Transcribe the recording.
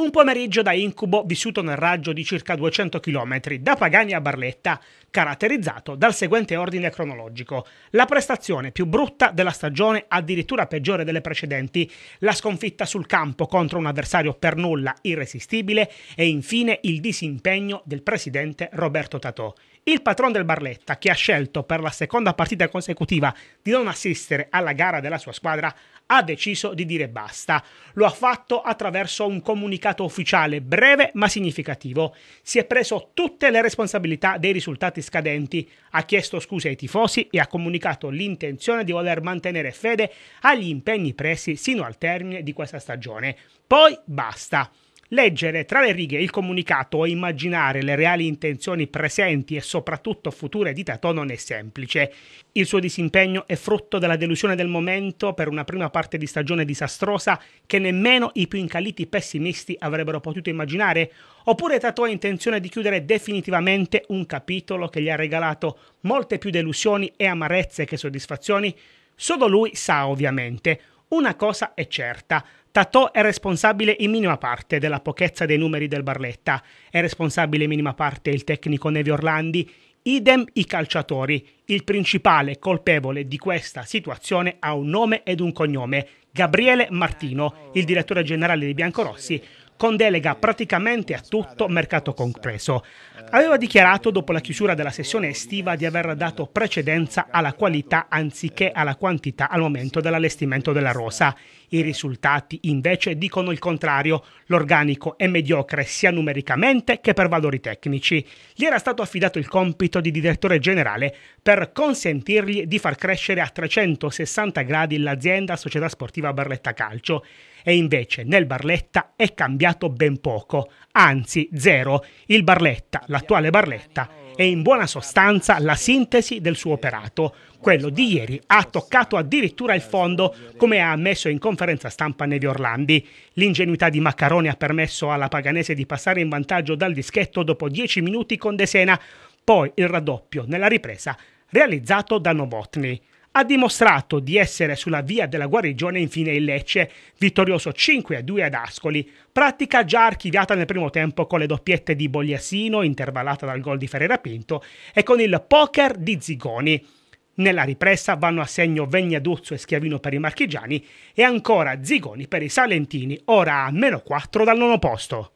Un pomeriggio da incubo vissuto nel raggio di circa 200 km da Pagani a Barletta, caratterizzato dal seguente ordine cronologico. La prestazione più brutta della stagione, addirittura peggiore delle precedenti, la sconfitta sul campo contro un avversario per nulla irresistibile e infine il disimpegno del presidente Roberto Tatò. Il patron del Barletta, che ha scelto per la seconda partita consecutiva di non assistere alla gara della sua squadra, ha deciso di dire basta. Lo ha fatto attraverso un comunicato comunicato ufficiale breve ma significativo. Si è preso tutte le responsabilità dei risultati scadenti, ha chiesto scuse ai tifosi e ha comunicato l'intenzione di voler mantenere fede agli impegni presi sino al termine di questa stagione. Poi basta. Leggere tra le righe il comunicato o immaginare le reali intenzioni presenti e soprattutto future di Tato non è semplice. Il suo disimpegno è frutto della delusione del momento per una prima parte di stagione disastrosa che nemmeno i più incaliti pessimisti avrebbero potuto immaginare. Oppure Tato ha intenzione di chiudere definitivamente un capitolo che gli ha regalato molte più delusioni e amarezze che soddisfazioni? Solo lui sa ovviamente. Una cosa è certa, Tatò è responsabile in minima parte della pochezza dei numeri del Barletta, è responsabile in minima parte il tecnico Nevi Orlandi, idem i calciatori. Il principale colpevole di questa situazione ha un nome ed un cognome, Gabriele Martino, il direttore generale di Biancorossi, con delega praticamente a tutto, mercato compreso. Aveva dichiarato dopo la chiusura della sessione estiva di aver dato precedenza alla qualità anziché alla quantità al momento dell'allestimento della rosa. I risultati invece dicono il contrario, l'organico è mediocre sia numericamente che per valori tecnici. Gli era stato affidato il compito di direttore generale per consentirgli di far crescere a 360 gradi l'azienda società sportiva sportiva Barletta Calcio. E invece nel Barletta è cambiato ben poco, anzi zero. Il Barletta, l'attuale Barletta, è in buona sostanza la sintesi del suo operato. Quello di ieri ha toccato addirittura il fondo, come ha ammesso in conferenza stampa Nevi Orlandi. L'ingenuità di Maccaroni ha permesso alla Paganese di passare in vantaggio dal dischetto dopo dieci minuti con Desena, poi il raddoppio nella ripresa realizzato da Novotny ha dimostrato di essere sulla via della guarigione infine il Lecce, vittorioso 5-2 ad Ascoli, pratica già archiviata nel primo tempo con le doppiette di Bogliasino, intervallata dal gol di Ferrera Pinto, e con il poker di Zigoni. Nella ripresa vanno a segno Vegnaduzzo e Schiavino per i marchigiani e ancora Zigoni per i salentini, ora a meno 4 dal nono posto.